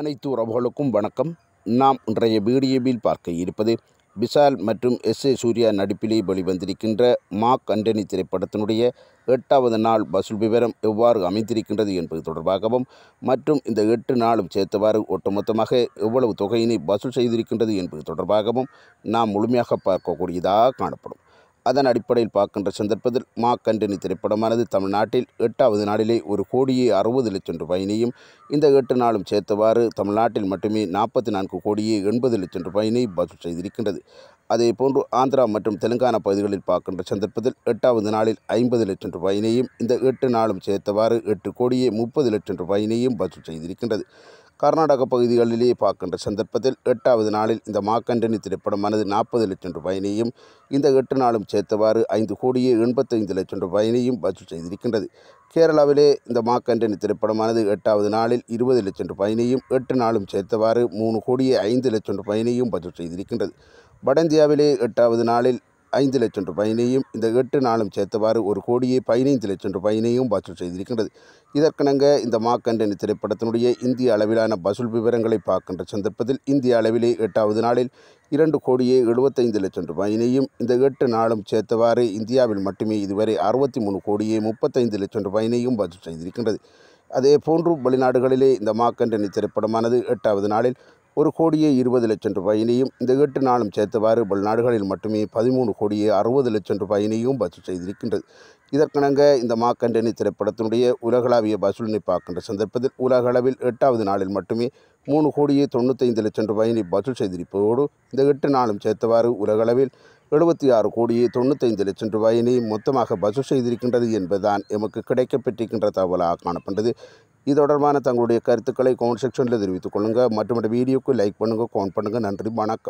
அனைத்து உறவுகளுக்கும் வணக்கம் நாம் இன்றைய வீடியோவில் பார்க்க இருப்பது விஷால் மற்றும் எஸ் ஏ சூர்யா நடிப்பிலே வெளிவந்திருக்கின்ற மா கண்டனி திரைப்படத்தினுடைய எட்டாவது நாள் வசூல் விவரம் எவ்வாறு அமைந்திருக்கின்றது என்பது தொடர்பாகவும் மற்றும் இந்த எட்டு நாளும் சேர்த்தவாறு ஒட்டுமொத்தமாக எவ்வளவு தொகையினை வசூல் செய்திருக்கின்றது என்பது தொடர்பாகவும் நாம் முழுமையாக பார்க்கக்கூடியதாக காணப்படும் அதன் அடிப்படையில் பார்க்கின்ற சந்தர்ப்பத்தில் மா கண்டினி திரைப்படமானது தமிழ்நாட்டில் எட்டாவது நாளிலே ஒரு கோடியே அறுபது லட்சம் ரூபாயினையும் இந்த எட்டு நாளும் சேர்த்தவாறு தமிழ்நாட்டில் மட்டுமே நாற்பத்தி நான்கு கோடியே எண்பது லட்சம் ரூபாயினை வசூல் செய்திருக்கின்றது அதே போன்று ஆந்திரா மற்றும் தெலுங்கானா பகுதிகளில் பார்க்கின்ற சந்தர்ப்பத்தில் எட்டாவது நாளில் ஐம்பது லட்சம் ரூபாயினையும் இந்த எட்டு நாளும் சேர்த்தவாறு எட்டு கோடியே முப்பது லட்சம் ரூபாயினையும் வசூல் செய்திருக்கின்றது கர்நாடக பகுதிகளிலேயே பார்க்கின்ற சந்தர்ப்பத்தில் எட்டாவது நாளில் இந்த மாக்கண்டனி திரைப்படமானது நாற்பது லட்சம் ரூபாயினையும் இந்த எட்டு நாளும் சேர்த்தவாறு ஐந்து கோடியே எண்பத்தைந்து லட்சம் ரூபாயினையும் வசூல் செய்திருக்கின்றது கேரளாவிலே இந்த மாக்கண்டனி திரைப்படமானது எட்டாவது நாளில் இருபது லட்சம் ரூபாயினையும் எட்டு நாளும் சேர்த்தவாறு மூணு கோடியே ஐந்து லட்சம் ரூபாயினையும் வசூல் செய்திருக்கின்றது வட இந்தியாவிலே எட்டாவது நாளில் ஐந்து லட்சம் ரூபாயினையும் இந்த எட்டு நாளும் சேர்த்தவாறு ஒரு கோடியே பதினைந்து லட்சம் ரூபாயினையும் வசூல் செய்திருக்கின்றது இதற்கிணங்க இந்த மாக்கண்டனி திரைப்படத்தினுடைய இந்திய அளவிலான வசூல் விவரங்களை பார்க்கின்ற சந்தர்ப்பத்தில் இந்திய அளவிலே எட்டாவது நாளில் இரண்டு கோடியே எழுபத்தைந்து லட்சம் ரூபாயினையும் இந்த எட்டு நாளும் சேர்த்தவாறு இந்தியாவில் மட்டுமே இதுவரை அறுபத்தி மூணு கோடியே முப்பத்தைந்து லட்சம் ரூபாயினையும் வசூல் செய்திருக்கின்றது அதே போன்று வெளிநாடுகளிலே இந்த மாக்கண்டனி திரைப்படமானது எட்டாவது நாளில் ஒரு கோடியே இருபது லட்சம் ரூபாயினையும் இந்த எட்டு நாளும் சேர்த்தவாறு நாடுகளில் மட்டுமே பதிமூணு கோடியே அறுபது லட்சம் ரூபாயினையும் வசூல் செய்திருக்கின்றது இதற்கிணங்க இந்த மாக்கண்டனி திரைப்படத்தினுடைய உலகளாவிய வசூலினை பார்க்கின்ற சந்தர்ப்பத்தில் உலகளவில் எட்டாவது நாளில் மட்டுமே மூணு கோடியே தொண்ணூத்தைந்து லட்சம் ரூபாயினை வசூல் செய்திருப்பதோடு இந்த எட்டு நாளும் சேர்த்தவாறு உலகளவில் எழுபத்தி ஆறு கோடியே தொண்ணூத்தைந்து லட்சம் ரூபாயினை மொத்தமாக வசூல் செய்திருக்கின்றது என்பதுதான் எமக்கு கிடைக்கப்பெற்றிருக்கின்ற தகவலாக காணப்பட்டது இது தொடர்பான தங்களுடைய கருத்துக்களை கமெண்ட் செக்ஷனில் தெரிவித்துக் கொள்ளுங்கள் மற்றும் வீடியோக்கு லைக் பண்ணுங்கள் கமெண்ட் பண்ணுங்கள் நன்றி வணக்கம்